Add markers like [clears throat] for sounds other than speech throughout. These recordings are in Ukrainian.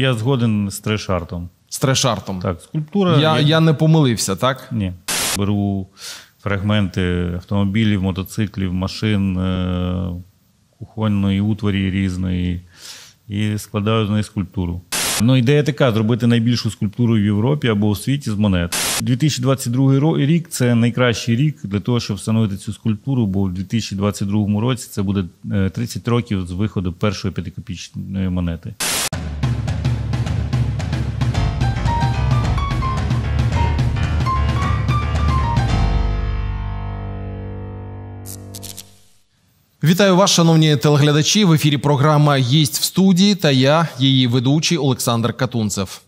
я згоден з трешартом. З трешартом. Так, скульптура. Я, я не помилився, так? Ні. Беру фрагменти автомобілів, мотоциклів, машин, е, кухонної утворі різної і складаю з неї скульптуру. Ну, ідея така: зробити найбільшу скульптуру в Європі або у світі з монет. 2022 рік це найкращий рік для того, щоб встановити цю скульптуру, бо в 2022 році це буде 30 е, років з виходу першої п'ятикопічної монети. Вітаю вас, шановні телеглядачі. В ефірі програма Єсть в студії та я, її ведучий Олександр Катунцев.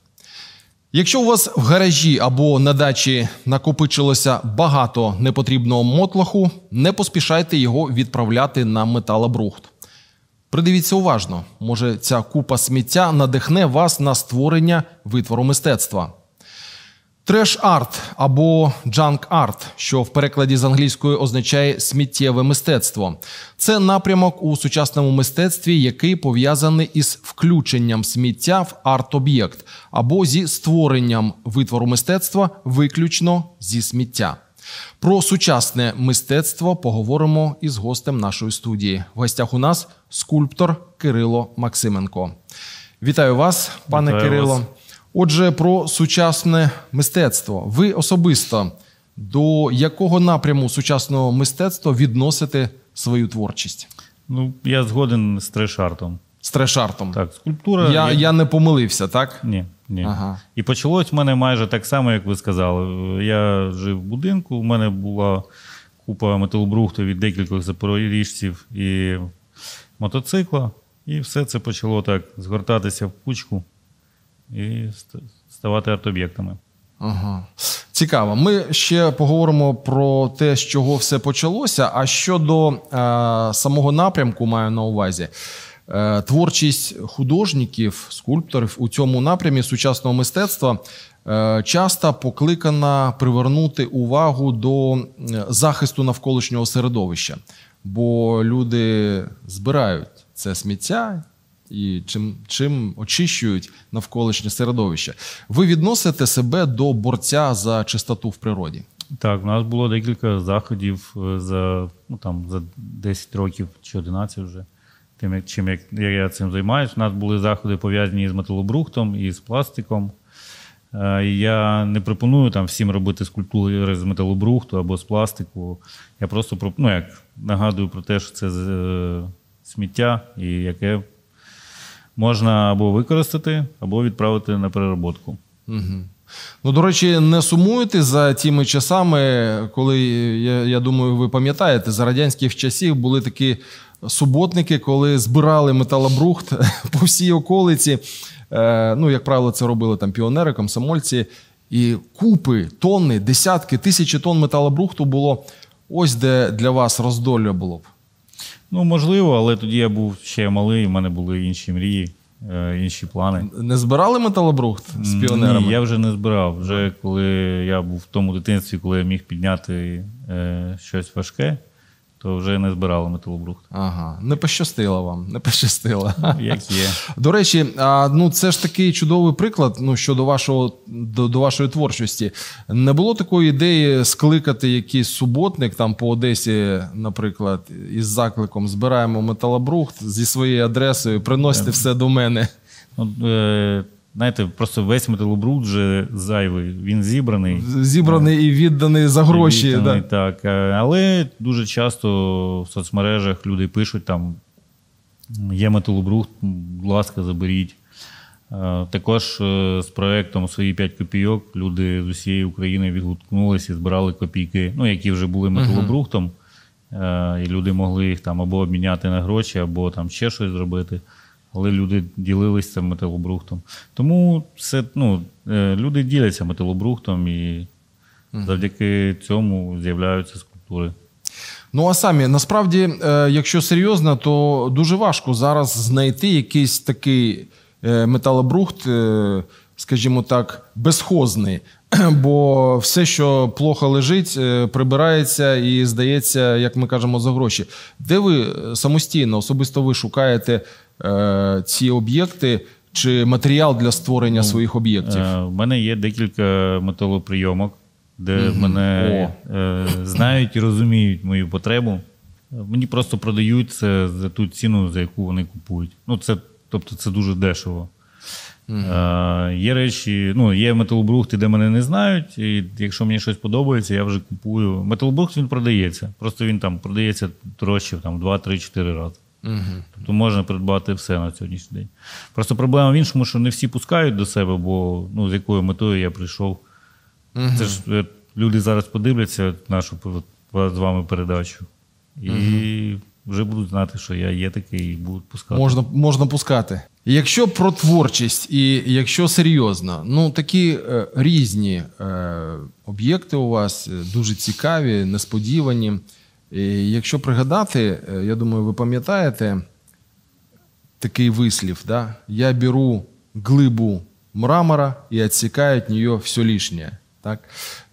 Якщо у вас в гаражі або на дачі накопичилося багато непотрібного мотлоху, не поспішайте його відправляти на металобрухт. Придивіться уважно, може ця купа сміття надихне вас на створення витвору мистецтва. Треш-арт або джанк-арт, що в перекладі з англійської означає сміттєве мистецтво. Це напрямок у сучасному мистецтві, який пов'язаний із включенням сміття в арт-об'єкт або зі створенням витвору мистецтва виключно зі сміття. Про сучасне мистецтво поговоримо із гостем нашої студії. В гостях у нас скульптор Кирило Максименко. Вітаю вас, пане Вітаю Кирило. Вас. Отже, про сучасне мистецтво. Ви особисто до якого напряму сучасного мистецтва відносите свою творчість? Ну, я згоден з трешартом. З трешартом. Так, скульптура. Я, я не помилився, так? Ні. Ні. Ага. І почалось в мене майже так само, як ви сказали. Я жив в будинку, у мене була купа металобрухту від декількох запоріжців і мотоцикла. І все це почало так згортатися в кучку і ставати арт-об'єктами. Ага. Цікаво. Ми ще поговоримо про те, з чого все почалося. А щодо е, самого напрямку, маю на увазі. Е, творчість художників, скульпторів у цьому напрямі сучасного мистецтва е, часто покликана привернути увагу до е, захисту навколишнього середовища, бо люди збирають це сміття і чим чим очищують навколишнє середовище. Ви відносите себе до борця за чистоту в природі? Так, у нас було декілька заходів е, за ну там за 10 років чи 11 вже. Тим, чим як я цим займаюся. У нас були заходи пов'язані з металобрухтом і з пластиком. Е, я не пропоную там всім робити скульптури з металобрухту або з пластику. Я просто ну, як нагадую про те, що це е, сміття і яке можна або використати, або відправити на переработку. Угу. Ну, до речі, не сумуєте за тими часами, коли я, я думаю, ви пам'ятаєте, за радянських часів були такі суботники, коли збирали металобрухт [laughs] по всій околиці. Е, ну, як правило, це робили там піонери, комсомольці, і купи, тонни, десятки, тисячі тонн металобрухту було. Ось де для вас роздолля було б. Ну, можливо, але тоді я був ще малий, в мене були інші мрії, е, інші плани. Не збирали металобрухт з піонерами? Ні, я вже не збирав. Вже коли я був в тому дитинстві, коли я міг підняти е, щось важке, то вже не збирали металобрухт. Ага, не пощастило вам, не пощастило. Ну, як є. До речі, ну це ж такий чудовий приклад. Ну щодо вашого до, до вашої творчості, не було такої ідеї скликати якийсь суботник там по Одесі, наприклад, із закликом збираємо металобрухт зі своєю адресою, приносите е, все до мене. Ну, е, Знаєте, просто весь металобруд вже зайвий, він зібраний. Зібраний так. і відданий за гроші. відданий, да. так. Е, але дуже часто в соцмережах люди пишуть: там є металобруд, будь ласка, заберіть. Е, також е, з проєктом свої 5 копійок люди з усієї України відгукнулися і збирали копійки, ну які вже були металобрухтом, uh-huh. і люди могли їх там або обміняти на гроші, або там ще щось зробити але люди ділилися металобрухтом. Тому все, ну, е, люди діляться металобрухтом і завдяки цьому з'являються скульптури. Ну а самі насправді, е, якщо серйозно, то дуже важко зараз знайти якийсь такий е, металобрухт, скажімо так, безхозний. [clears throat] Бо все, що плохо лежить, е, прибирається і здається, як ми кажемо, за гроші. Де ви е, самостійно, особисто ви шукаєте е, ці об'єкти чи матеріал для створення ну, своїх об'єктів? Е, У мене є декілька металоприйомок, де угу. мене е, знають і розуміють мою потребу. Мені просто продають це за ту ціну, за яку вони купують. Ну, це, Тобто, це дуже дешево. Uh-huh. Є речі, ну є металобрухти, де мене не знають. і Якщо мені щось подобається, я вже купую. Металобрухт він продається. Просто він там продається дорожче там 2-3-4 рази. Uh-huh. Тобто можна придбати все на сьогоднішній день. Просто проблема в іншому, що не всі пускають до себе, бо ну, з якою метою я прийшов. Uh-huh. Це ж е, люди зараз подивляться нашу з вами передачу і вже будуть знати, що я є такий, і будуть пускати. Можна, можна пускати. Якщо про творчість і якщо серйозно, ну такі е, різні е, об'єкти у вас е, дуже цікаві, несподівані. І Якщо пригадати, е, я думаю, ви пам'ятаєте такий вислів. да? Я беру глибу мрамора і відсікаю від нього все лишнє. Так,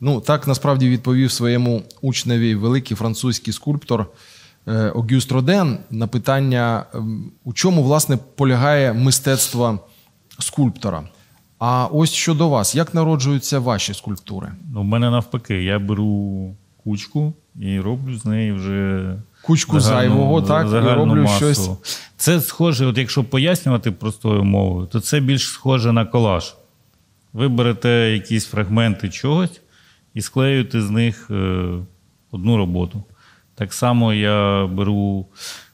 ну, так насправді відповів своєму учневі великий французький скульптор. Е, Огюст Роден на питання, ем, у чому власне полягає мистецтво скульптора. А ось щодо вас, як народжуються ваші скульптури? Ну, в мене навпаки, я беру кучку і роблю з неї вже кучку загальну, зайвого, так і роблю масу. щось. Це схоже, от якщо пояснювати простою мовою, то це більш схоже на колаж. Ви берете якісь фрагменти чогось і склеюєте з них е, одну роботу. Так само я беру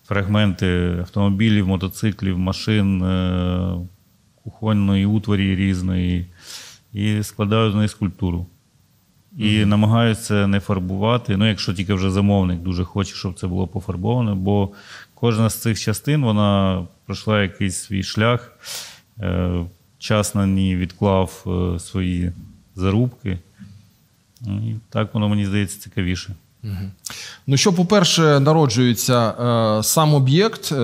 фрагменти автомобілів, мотоциклів, машин, е, кухонної утворі різної і складаю з неї скульптуру. І mm -hmm. намагаюся не фарбувати. Ну, якщо тільки вже замовник дуже хоче, щоб це було пофарбоване, бо кожна з цих частин вона пройшла якийсь свій шлях. Е, час на ній відклав е, свої зарубки. Ну, і так воно мені здається цікавіше. Ну, що, по-перше, народжується е, сам об'єкт. Е,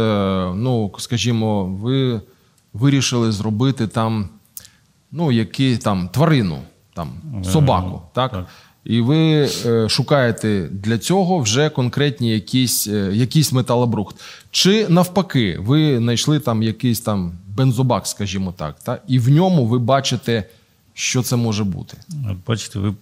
ну, скажімо, ви вирішили зробити там ну, які, там, тварину, там, е, собаку. так? І ви е, шукаєте для цього вже конкретні якісь е, якийсь металобрухт. Чи навпаки, ви знайшли там якийсь там бензобак, скажімо так, та? і в ньому ви бачите що це може бути. Бачите, ви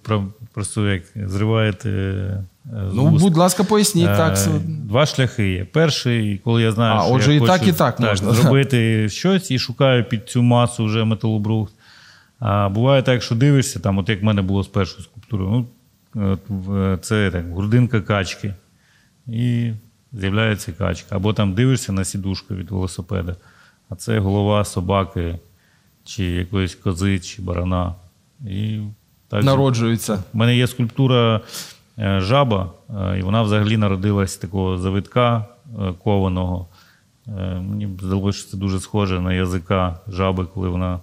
просто як зриваєте. Е, ну, будь ласка, поясніть е, так. Два шляхи є. Перший, коли я знаю, а, що отже, я і хочу так, і так, так можна. зробити щось і шукаю під цю масу вже металобрухт. А буває так, що дивишся, там, от як в мене було з першою скульптурою, ну, е, це так, грудинка качки. І з'являється качка. Або там дивишся на сідушку від велосипеда, а це голова собаки чи якоїсь кози, чи барана. І так Народжуються. У мене є скульптура е, жаба, е, і вона взагалі народилась такого завитка е, кованого. Мені здалося, що це дуже схоже на язика жаби, коли вона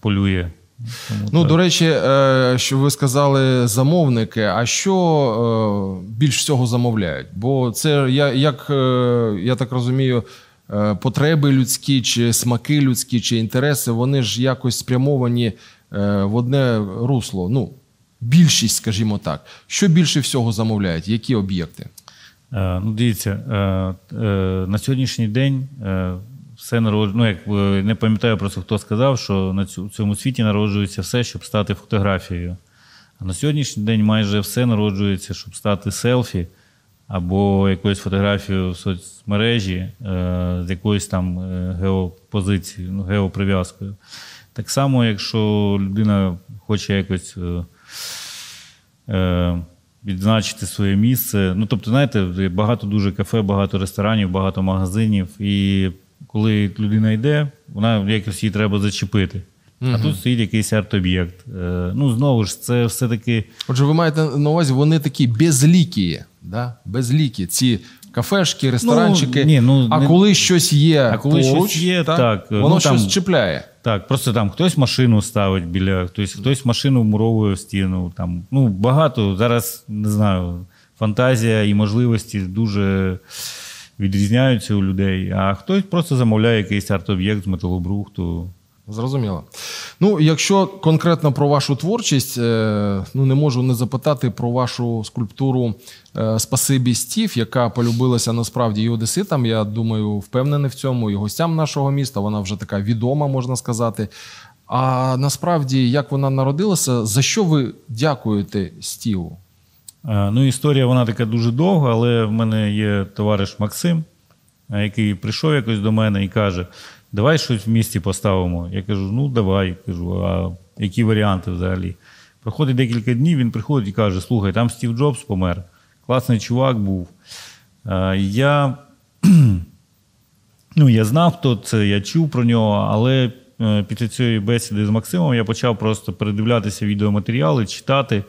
полює. Тому ну, так. до речі, що ви сказали замовники, а що більш всього замовляють? Бо це я як я так розумію, Е, потреби людські, чи смаки людські, чи інтереси, вони ж якось спрямовані е, в одне русло. Ну, більшість, скажімо так, що більше всього замовляють, які об'єкти? Е, ну, Дивіться, на сьогоднішній день все народжує. Ну, як не пам'ятаю просто хто сказав, що на цьому світі народжується все, щоб стати фотографією. А на сьогоднішній день майже все народжується, щоб стати селфі або якусь фотографію в соцмережі е, з якоюсь там е, геопозицією, ну, геоприв'язкою. Так само, якщо людина хоче якось е, відзначити своє місце. Ну, тобто, знаєте, багато дуже кафе, багато ресторанів, багато магазинів. І коли людина йде, вона якось її треба зачепити угу. а тут стоїть якийсь арт-об'єкт. Е, ну, знову ж, це все-таки. Отже, ви маєте на увазі, вони такі безлікі, да? безлікі ці кафешки, ну, ресторанчики. Ну, ні, ну, А не... коли щось є, а коли поруч, щось є, так, так воно ну, щось там... чіпляє. Так, просто там хтось машину ставить біля, хтось хтось машину вмуровує в стіну. Там ну багато зараз не знаю. Фантазія і можливості дуже відрізняються у людей. А хтось просто замовляє якийсь арт-об'єкт з металобрухту. Зрозуміло. Ну, якщо конкретно про вашу творчість, е, ну не можу не запитати про вашу скульптуру е, Спасибі Стів, яка полюбилася насправді і одеситам. Я думаю, впевнений в цьому і гостям нашого міста. Вона вже така відома, можна сказати. А насправді, як вона народилася, за що ви дякуєте Стіву? Е, ну, історія вона така дуже довга, але в мене є товариш Максим, який прийшов якось до мене і каже: давай щось в місті поставимо. Я кажу, ну давай. кажу, а які варіанти взагалі? Проходить декілька днів, він приходить і каже: Слухай, там Стів Джобс помер. Класний чувак був. Е, я [clears throat] ну, я знав, хто це, я чув про нього, але е, після цієї бесіди з Максимом я почав просто передивлятися відеоматеріали, читати.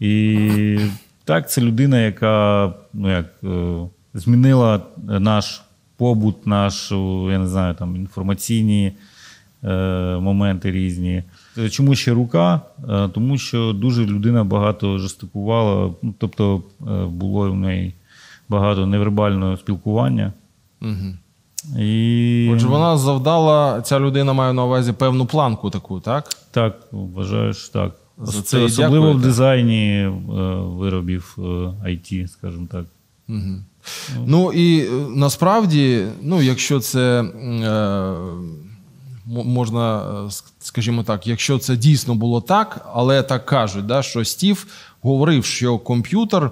І так, це людина, яка ну, як, е, змінила наш побут наш, я не знаю, там інформаційні е, моменти різні. Е, чому ще рука? Е, тому що дуже людина багато жестикувала, ну, тобто е, було в неї багато невербального спілкування. Угу. І... Отже, вона завдала, ця людина має на увазі певну планку таку, так? Так, що так. За це Особливо дякую, в дизайні е, виробів е, IT, скажімо так. Угу. Ну і е, насправді, ну якщо це е, можна, е, скажімо так, якщо це дійсно було так, але так кажуть, да, що Стів говорив, що комп'ютер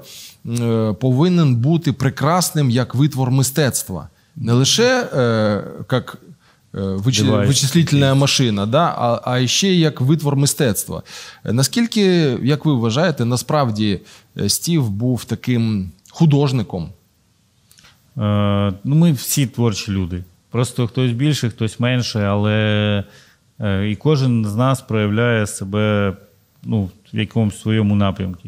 повинен бути прекрасним як витвор мистецтва, не лише як Вичислительна вичислительна машина, да, а а ще як витвор мистецтва. Наскільки, як ви вважаєте, насправді Стів був таким художником, Е, ну, Ми всі творчі люди. Просто хтось більше, хтось менше, але е, і кожен з нас проявляє себе ну, в якомусь своєму напрямку.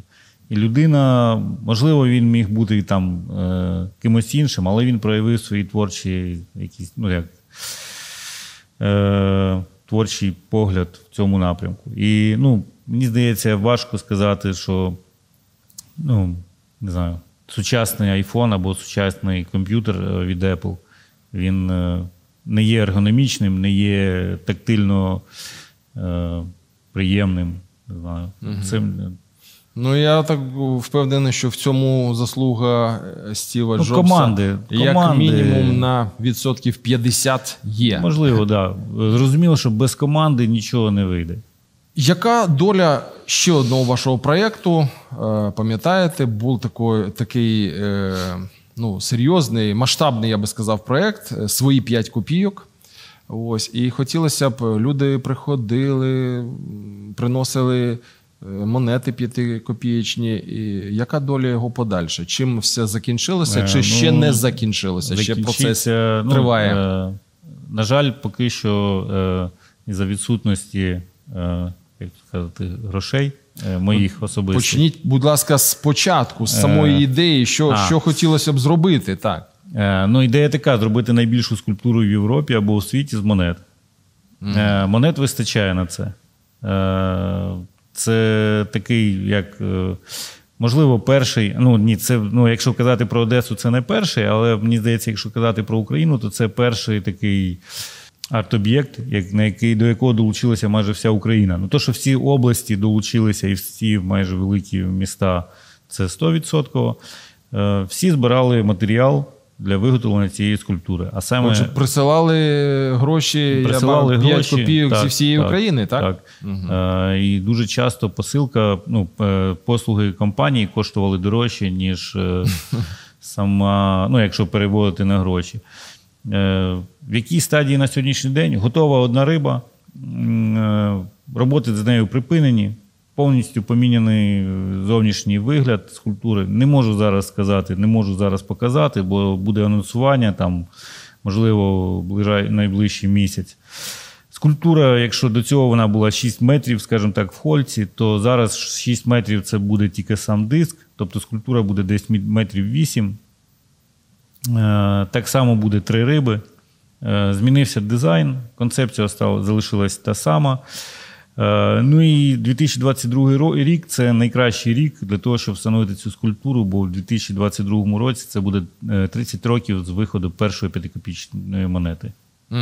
І людина, можливо, він міг бути там е, кимось іншим, але він проявив свої творчі якісь, ну як е, творчий погляд в цьому напрямку. І ну, мені здається, важко сказати, що ну, не знаю сучасний iPhone або сучасний комп'ютер е, від Apple. Він е, не є ергономічним, не є тактильно е, приємним. Не знаю. Угу. Цим... Е, ну, я так впевнений, що в цьому заслуга Стіва ну, Джобса команди, як команди. мінімум на відсотків 50 є. Можливо, так. Да. Зрозуміло, що без команди нічого не вийде. Яка доля ще одного вашого проєкту. Е, пам'ятаєте, був такий такий е, ну, серйозний, масштабний, я би сказав, проєкт е, свої 5 копійок. Ось, І хотілося б, люди приходили, приносили монети п'ятикопієчні. І Яка доля його подальше? Чим все закінчилося, чи ще ну, не закінчилося? Ще процес ну, триває? На жаль, поки що, із за відсутності як сказати, грошей е, моїх особистих. Почніть, будь ласка, спочатку, з е, самої ідеї, що, а. що хотілося б зробити, так. Е, ну, ідея така: зробити найбільшу скульптуру в Європі або у світі з монет. Mm. Монет вистачає на це. Це такий, як, можливо, перший. Ну, ні, це, ну, якщо казати про Одесу, це не перший, але мені здається, якщо казати про Україну, то це перший такий арт-об'єкт, на який до якого долучилася майже вся Україна. Ну то, що всі області долучилися, і всі майже великі міста, це 100%. Е, всі збирали матеріал. Для виготовлення цієї скульптури. А саме Отже, присилали гроші присилали я бав, гроші, копійок так, зі всієї так, України, так? Так. Угу. Е, і дуже часто посилка, ну, е, послуги компанії коштували дорожче, ніж е, [laughs] сама, ну, якщо переводити на гроші. Е, в якій стадії на сьогоднішній день готова одна риба, е, роботи з нею припинені, повністю поміняний е, зовнішній вигляд скульптури. Не можу зараз сказати, не можу зараз показати, бо буде анонсування там, можливо, найближчий місяць. Скульптура, якщо до цього вона була 6 метрів, скажімо так, в хольці, то зараз 6 метрів це буде тільки сам диск, тобто скульптура буде десь метрів 8. Е, так само буде три риби. Е, змінився дизайн, концепція стала, залишилась та сама. Е, ну і 2022 рік це найкращий рік для того, щоб встановити цю скульптуру, бо в 2022 році це буде 30 років з виходу першої п'ятикопічної монети. Угу.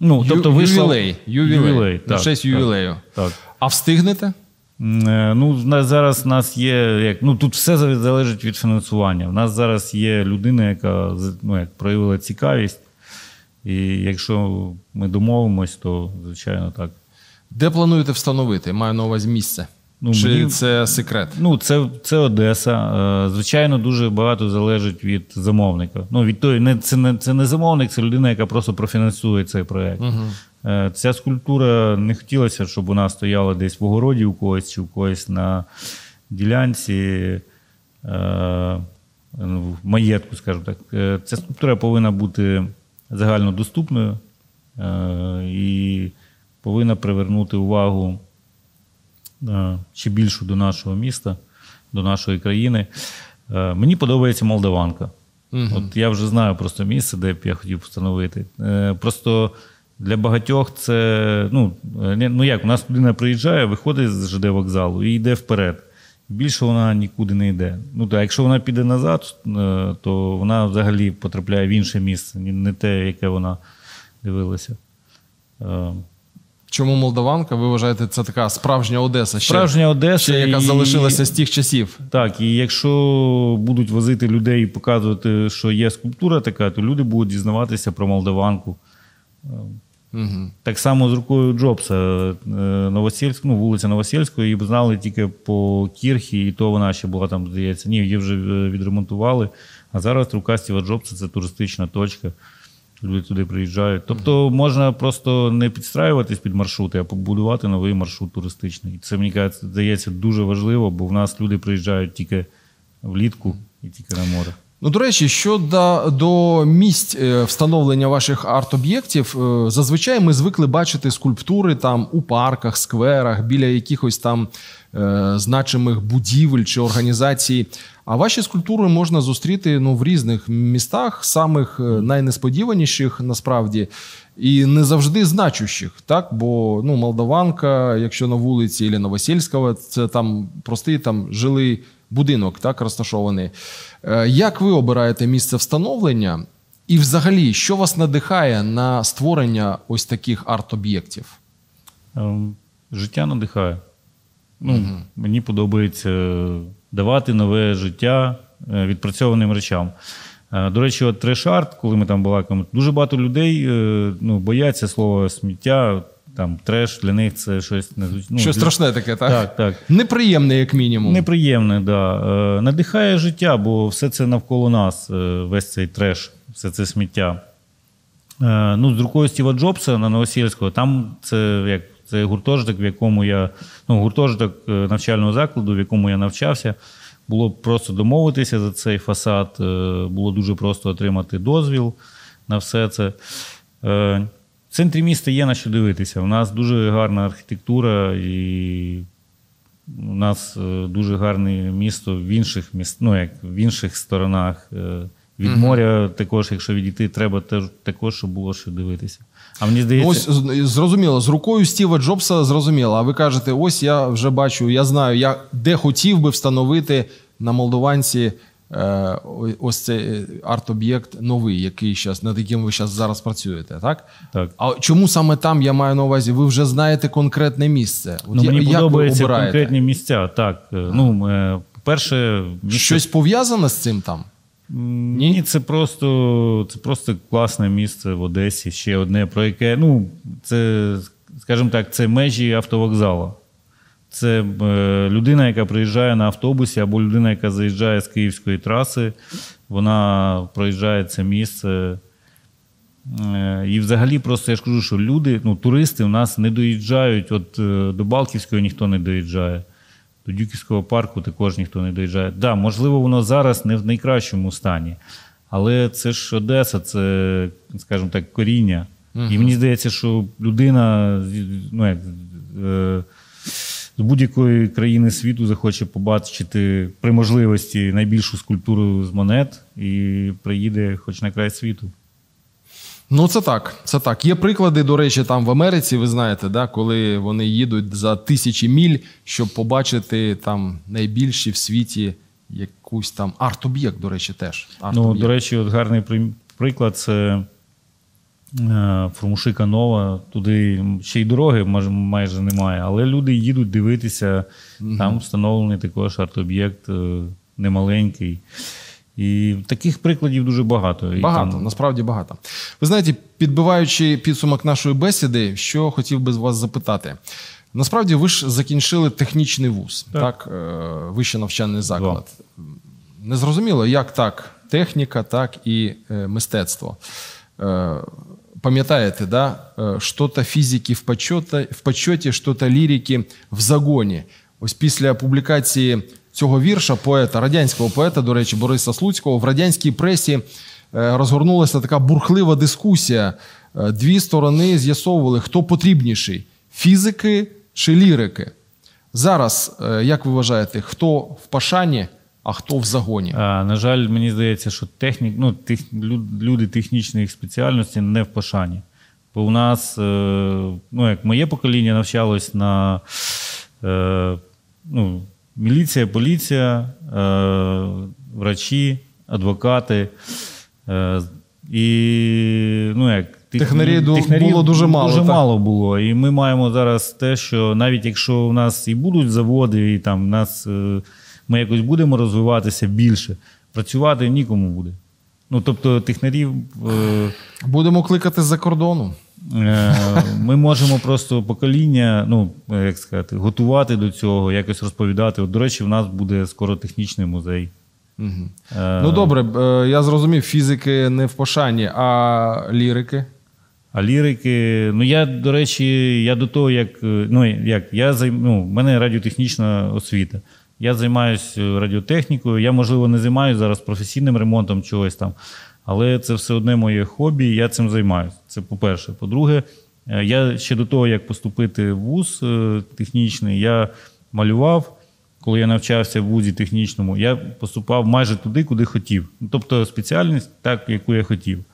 Ну, тобто Ю- вийшла... Ювілей. Ювілей. ювілей. На честь ювілею. Так, так. А встигнете? Е, ну, Зараз в нас є. як ну Тут все залежить від фінансування. У нас зараз є людина, яка ну, як проявила цікавість. І якщо ми домовимось, то звичайно так. Де плануєте встановити? Маю на увазі місце. Ну, Чи мені... це секрет? Ну, це це Одеса. Е, звичайно, дуже багато залежить від замовника. Ну, від той, не, Це не це не замовник, це людина, яка просто профінансує цей проєкт. Угу. Е, ця скульптура не хотілося, щоб вона стояла десь в огороді у когось чи у когось на ділянці, е, ну, в маєтку, скажімо так. Е, ця скульптура повинна бути загальнодоступною і повинна привернути увагу ще більшу до нашого міста, до нашої країни. Мені подобається Молдаванка. Угу. От я вже знаю просто місце, де б я хотів встановити. Просто для багатьох це ну е, ну як у нас людина приїжджає, виходить з ЖД вокзалу і йде вперед. Більше вона нікуди не йде. Ну так, якщо вона піде назад, е, то вона взагалі потрапляє в інше місце, не те, яке вона дивилася. Е, Чому Молдаванка? Ви вважаєте, це така справжня Одеса, справжня ще, Одеса, ще, яка і... залишилася з тих часів. Так, і якщо будуть возити людей і показувати, що є скульптура така, то люди будуть дізнаватися про Молдаванку. Угу. Так само з рукою Джобса е, Новосільськ, ну, вулиця Новосільської, її знали тільки по Кірхі, і то вона ще була там, здається. Ні, її вже е, відремонтували. А зараз рука Стіва Джобса це туристична точка. Люди туди приїжджають. Тобто mm можна просто не підстраюватись під маршрути, а побудувати новий маршрут туристичний. І це мені здається дуже важливо, бо в нас люди приїжджають тільки влітку і тільки на море. Ну, до речі, щодо до місць е, встановлення ваших арт-об'єктів, е, зазвичай ми звикли бачити скульптури там у парках, скверах, біля якихось там е, значимих будівель чи організацій. А ваші скульптури можна зустріти ну в різних містах, самих е, найнесподіваніших насправді і не завжди значущих, так бо ну Молдаванка, якщо на вулиці Ілі Новосільського, це там простий там жилий будинок, так розташований. Е, як ви обираєте місце встановлення? І, взагалі, що вас надихає на створення ось таких арт-об'єктів? Ем, життя надихає. Ну, угу. Мені подобається давати нове життя е, відпрацьованим речам. Е, до речі, от трешарт, коли ми там балакаємо, дуже багато людей е, ну, бояться слова сміття. Там треш для них це щось не ну, Що страшне таке, так? Так, так. Неприємне, як мінімум. Неприємне, так. Да. Надихає життя, бо все це навколо нас, весь цей треш, все це сміття. Ну, З рукою Стіва Джобса на Новосільського, там це як це гуртожиток, в якому я ну, гуртожиток е, навчального закладу, в якому я навчався. Було просто домовитися за цей фасад, е, було дуже просто отримати дозвіл на все це. Е, в центрі міста є на що дивитися. У нас дуже гарна архітектура, і у нас дуже гарне місто в інших міст, ну як в інших сторонах. Від моря також, якщо відійти, треба теж також, щоб було що дивитися. А мені здається, ну, ось зрозуміло, з рукою Стіва Джобса зрозуміло. А ви кажете, ось я вже бачу, я знаю, я де хотів би встановити на молдованці е, ось цей е, арт-об'єкт новий, який щас, над яким ви щас зараз працюєте. Так? так. А чому саме там я маю на увазі? Ви вже знаєте конкретне місце. От ну, Мені як подобаються ви конкретні місця. Так. Е, ну, е, Перше, місце... Щось пов'язане з цим там? Ні, це просто це просто класне місце в Одесі. Ще одне, про яке, ну, це, скажімо так, це межі автовокзалу. Це е, людина, яка приїжджає на автобусі, або людина, яка заїжджає з київської траси, вона проїжджає це місце. Е, і взагалі, просто я ж кажу, що люди, ну, туристи в нас не доїжджають. От е, до Балківської ніхто не доїжджає. До Дюківського парку також ніхто не доїжджає. Так, да, можливо, воно зараз не в найкращому стані, але це ж Одеса, це, скажімо так, коріння. Угу. І мені здається, що людина ну, як, е, з будь-якої країни світу захоче побачити при можливості найбільшу скульптуру з монет і приїде хоч на край світу. Ну, це так. Це так. Є приклади, до речі, там в Америці, ви знаєте, да, коли вони їдуть за тисячі міль, щоб побачити там найбільші в світі якусь там арт-об'єкт, до речі, теж. Ну, до речі, от гарний приклад це е, Фурмушика Нова. Туди ще й дороги майже немає, але люди їдуть дивитися. Там встановлений також арт-об'єкт е, немаленький. І таких прикладів дуже багато. Багато, там... насправді багато. Ви знаєте, підбиваючи підсумок нашої бесіди, що хотів би вас запитати. Насправді, ви ж закінчили технічний вуз, так, так? Е, вищий навчальний заклад. Да. Незрозуміло, як так техніка, так і е, мистецтво. Е, пам'ятаєте, да? що-то фізики в почоті, в почоті, що-то лірики в загоні. Ось після публікації цього вірша поета, радянського поета, до речі, Бориса Слуцького, в радянській пресі е, розгорнулася така бурхлива дискусія. Е, дві сторони з'ясовували, хто потрібніший фізики чи лірики. Зараз, е, як ви вважаєте, хто в пашані, а хто в загоні? А, На жаль, мені здається, що технік, ну, тех, люди технічних спеціальностей не в пашані. Бо у нас, ну, як моє покоління навчалось на ну, Міліція, поліція, е, врачі, адвокати. Е, і ну як технарі було дуже мало. Дуже так? мало було. І ми маємо зараз те, що навіть якщо у нас і будуть заводи, і там нас е, ми якось будемо розвиватися більше, працювати нікому буде. Ну тобто технарів будемо кликати з-за кордону. Е, ми можемо просто покоління, ну як сказати, готувати до цього, якось розповідати. От, До речі, в нас буде скоро технічний музей. Угу. Ну добре, е, я зрозумів, фізики не в пошані, а лірики. А лірики, ну я до речі, я до того, як ну як я займ... ну, в мене радіотехнічна освіта. Я займаюся радіотехнікою. Я, можливо, не займаюся зараз професійним ремонтом чогось там але це все одне моє хобі, і я цим займаюся. Це по-перше. По-друге, е, я ще до того, як поступити в вуз е, технічний, я малював. Коли я навчався в вузі технічному, я поступав майже туди, куди хотів. Ну, тобто спеціальність, так, яку я хотів.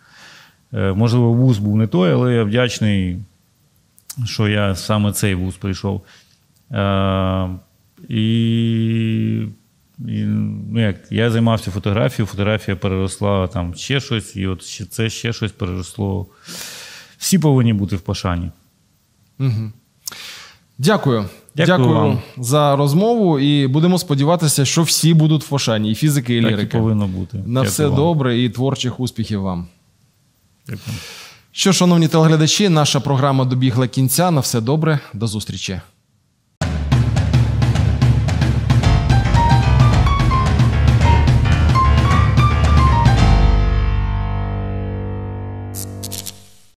Е, можливо, вуз був не той, але я вдячний, що я саме цей вуз прийшов. І і, ну, як, Я займався фотографією, фотографія переросла там ще щось, і от ще це ще щось переросло. Всі повинні бути в пошані. Угу. Дякую. Дякую, Дякую вам. за розмову. І будемо сподіватися, що всі будуть в пошані. І фізики, і лірики. Так і повинно бути. На Дякую все вам. добре і творчих успіхів вам. Дякую. Що, шановні телеглядачі, наша програма добігла кінця. На все добре, до зустрічі.